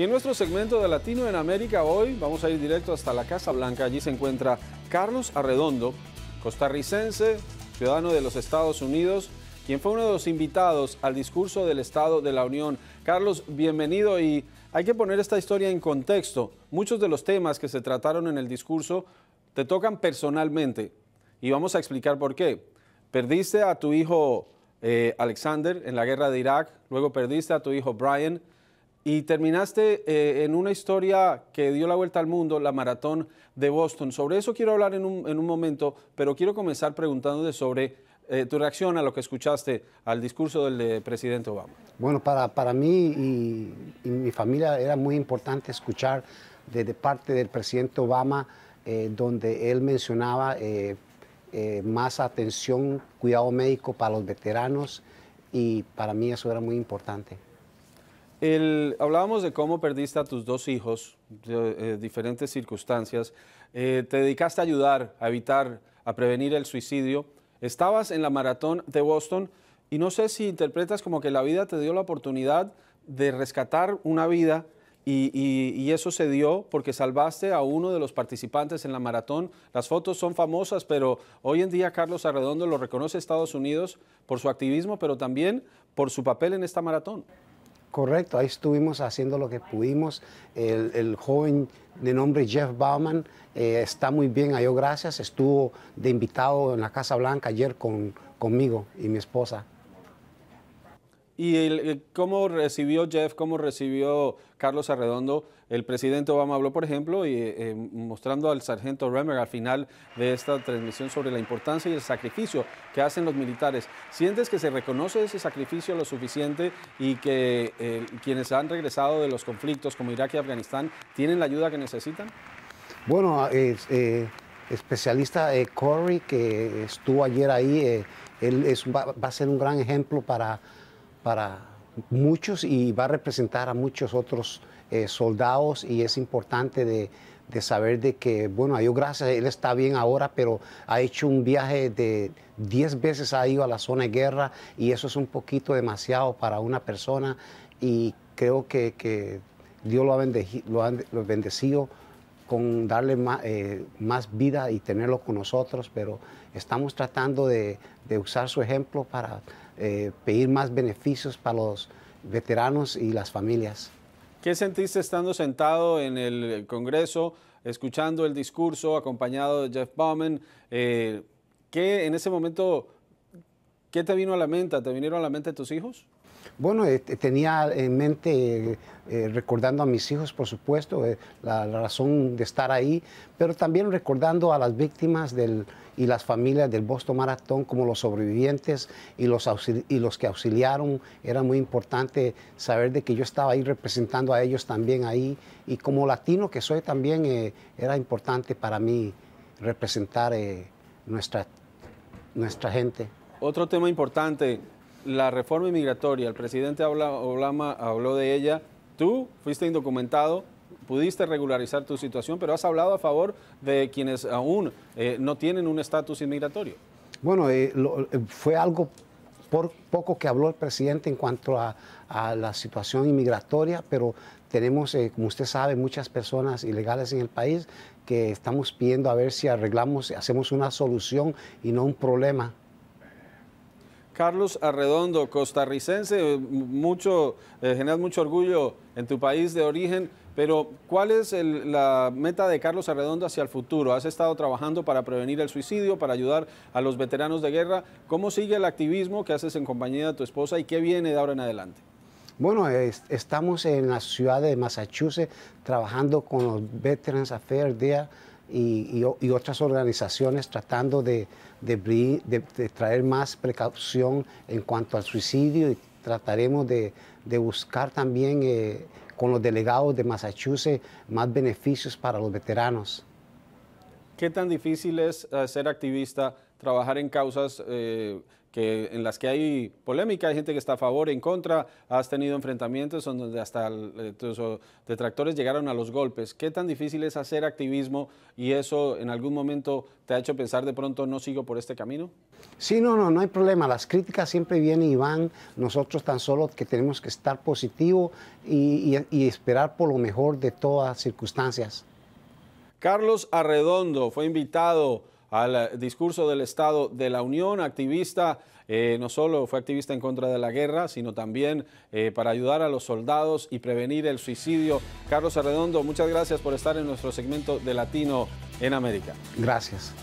Y en nuestro segmento de Latino en América hoy vamos a ir directo hasta la Casa Blanca. Allí se encuentra Carlos Arredondo, costarricense, ciudadano de los Estados Unidos, quien fue uno de los invitados al discurso del Estado de la Unión. Carlos, bienvenido y hay que poner esta historia en contexto. Muchos de los temas que se trataron en el discurso te tocan personalmente y vamos a explicar por qué. Perdiste a tu hijo eh, Alexander en la guerra de Irak, luego perdiste a tu hijo Brian y terminaste eh, en una historia que dio la vuelta al mundo, la maratón de Boston. Sobre eso quiero hablar en un, momento, pero quiero comenzar preguntándote sobre eh, tu reacción a lo que escuchaste al discurso del presidente Obama. Bueno, para, mí y, mi familia era muy importante escuchar de parte del presidente Obama, eh, donde él mencionaba más atención, cuidado médico para los veteranos, y para mí eso era muy importante hablábamos de cómo perdiste a tus dos hijos, de, eh, diferentes circunstancias. Eh, te dedicaste a ayudar, a evitar, a prevenir el suicidio. Estabas en la maratón de Boston y no sé si interpretas como que la vida te dio la oportunidad de rescatar una vida y, y, eso se dio porque salvaste a uno de los participantes en la maratón. Las fotos son famosas, pero hoy en día Carlos Arredondo lo reconoce Estados Unidos por su activismo, pero también por su papel en esta maratón. Correcto, ahí estuvimos haciendo lo que pudimos. El, joven de nombre Jeff Bauman eh, está muy bien, a gracias. Estuvo de invitado en la Casa Blanca ayer conmigo y mi esposa. ¿Y el, eh, cómo recibió Jeff, cómo recibió Carlos Arredondo? El presidente Obama habló, por ejemplo, y, eh, mostrando al sargento Remer al final de esta transmisión sobre la importancia y el sacrificio que hacen los militares. ¿Sientes que se reconoce ese sacrificio lo suficiente y que eh, quienes han regresado de los conflictos como Irak y Afganistán tienen la ayuda que necesitan? Bueno, eh, especialista Corey, que estuvo ayer ahí, él es, va, va a ser un gran ejemplo para para muchos y va a representar a muchos otros eh, soldados y es importante de, saber de que, bueno, a Dios gracias, él está bien ahora, pero ha hecho un viaje de 10 veces ha ido a la zona de guerra y eso es un poquito demasiado para una persona y creo que, Dios lo ha, bendecido con darle eh, más, vida y tenerlo con nosotros, pero estamos tratando de usar su ejemplo para eh, pedir más beneficios para los veteranos y las familias. ¿Qué sentiste estando sentado en el Congreso, escuchando el discurso acompañado de Jeff Bauman? Eh, ¿Qué en ese momento, qué te vino a la mente? ¿Te vinieron a la mente tus hijos? Bueno, eh, tenía en mente, eh, eh, recordando a mis hijos, por supuesto, la, razón de estar ahí, pero también recordando a las víctimas del, y las familias del Boston Marathon como los sobrevivientes y los, y los que auxiliaron. Era muy importante saber de que yo estaba ahí representando a ellos también ahí. Y como latino que soy también, era importante para mí representar nuestra, nuestra gente. Otro tema importante la reforma inmigratoria, el presidente Obama habló de ella, tú fuiste indocumentado, pudiste regularizar tu situación, pero has hablado a favor de quienes aún eh, no tienen un estatus inmigratorio. Bueno, eh, eh, fue algo por poco que habló el presidente en cuanto a, la situación inmigratoria, pero tenemos, como usted sabe, muchas personas ilegales en el país que estamos pidiendo a ver si arreglamos, hacemos una solución y no un problema Carlos Arredondo, costarricense, eh, mucho, eh, generas mucho orgullo en tu país de origen, pero ¿cuál es la meta de Carlos Arredondo hacia el futuro? Has estado trabajando para prevenir el suicidio, para ayudar a los veteranos de guerra. ¿Cómo sigue el activismo que haces en compañía de tu esposa y qué viene de ahora en adelante? Bueno, estamos en la ciudad de Massachusetts trabajando con los Veterans Affairs Day y, otras organizaciones tratando de, traer más precaución en cuanto al suicidio y trataremos de, buscar también eh, con los delegados de Massachusetts más beneficios para los veteranos. ¿Qué tan difícil es eh, ser activista, trabajar en causas eh, que, en las que hay polémica, hay gente que está a favor en contra, has tenido enfrentamientos donde hasta eh, tus detractores llegaron a los golpes. ¿Qué tan difícil es hacer activismo y eso en algún momento te ha hecho pensar de pronto no sigo por este camino? Sí, no, no, no hay problema. Las críticas siempre vienen y van. Nosotros tan solo que tenemos que estar positivo y, y esperar por lo mejor de todas circunstancias. Carlos Arredondo fue invitado al eh, discurso del Estado de la Unión, activista, eh, no solo fue activista en contra de la guerra, sino también eh, para ayudar a los soldados y prevenir el suicidio. Carlos Arredondo, muchas gracias por estar en nuestro segmento de Latino en América. Gracias.